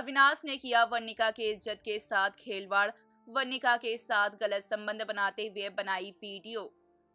अविनाश ने किया वर्णिका के इज्जत के साथ खेलवाड़ वर्णिका के साथ गलत संबंध बनाते हुए बनाई वीडियो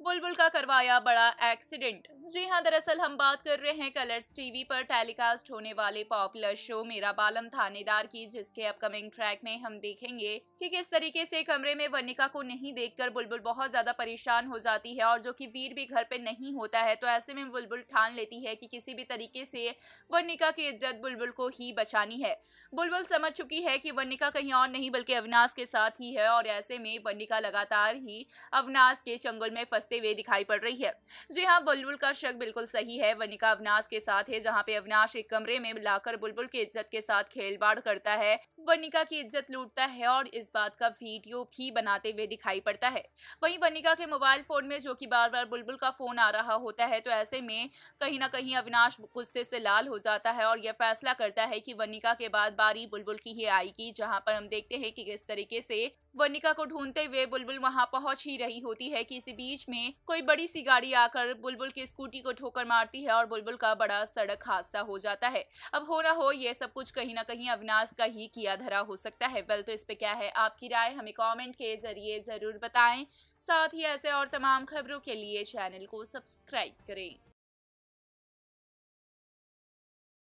बुलबुल का करवाया बड़ा एक्सीडेंट जी हाँ दरअसल हम बात कर रहे हैं कलर्स टीवी पर टेलीकास्ट होने वाले पॉपुलर शो मेरा बालम थानेदार की जिसके अपकमिंग ट्रैक में हम देखेंगे कि किस तरीके से कमरे में वनिका को नहीं देखकर बुलबुल बहुत ज्यादा परेशान हो जाती है और जो कि वीर भी घर पे नहीं होता है तो ऐसे में बुलबुल ठान लेती है कि किसी भी तरीके से वनिका की इज्जत बुलबुल को ही बचानी है बुलबुल समझ चुकी है की वनिका कहीं और नहीं बल्कि अविनाश के साथ ही है और ऐसे में वनिका लगातार ही अविनाश के चंगुल में फंसते हुए दिखाई पड़ रही है जी हाँ बुलबुल का शक बिल्कुल सही है वनिका अवनाश के साथ है जहाँ पे अवनाश एक कमरे में लाकर बुलबुल की इज्जत के साथ खेलवाड़ करता है वनिका की इज्जत लूटता है और इस बात का वीडियो भी बनाते हुए दिखाई पड़ता है वहीं वनिका के मोबाइल फोन में जो कि बार बार बुलबुल का फोन आ रहा होता है तो ऐसे में कहीं ना कहीं अविनाश गुस्से से लाल हो जाता है और यह फैसला करता है कि वनिका के बाद बारी बुलबुल की ही आएगी जहां पर हम देखते हैं कि किस तरीके से वनिका को ढूंढते हुए बुलबुल वहां पहुंच ही रही होती है कि इसी बीच में कोई बड़ी सी गाड़ी आकर बुलबुल के स्कूल स्कूटी को ठोकर मारती है और बुलबुल का बड़ा सड़क हादसा हो जाता है अब हो रहा हो ये सब कुछ कहीं ना कहीं अविनाश का ही किया धरा हो सकता है वेल तो इस पे क्या है आपकी राय हमें कॉमेंट के जरिए ज़रूर बताएं साथ ही ऐसे और तमाम खबरों के लिए चैनल को सब्सक्राइब करें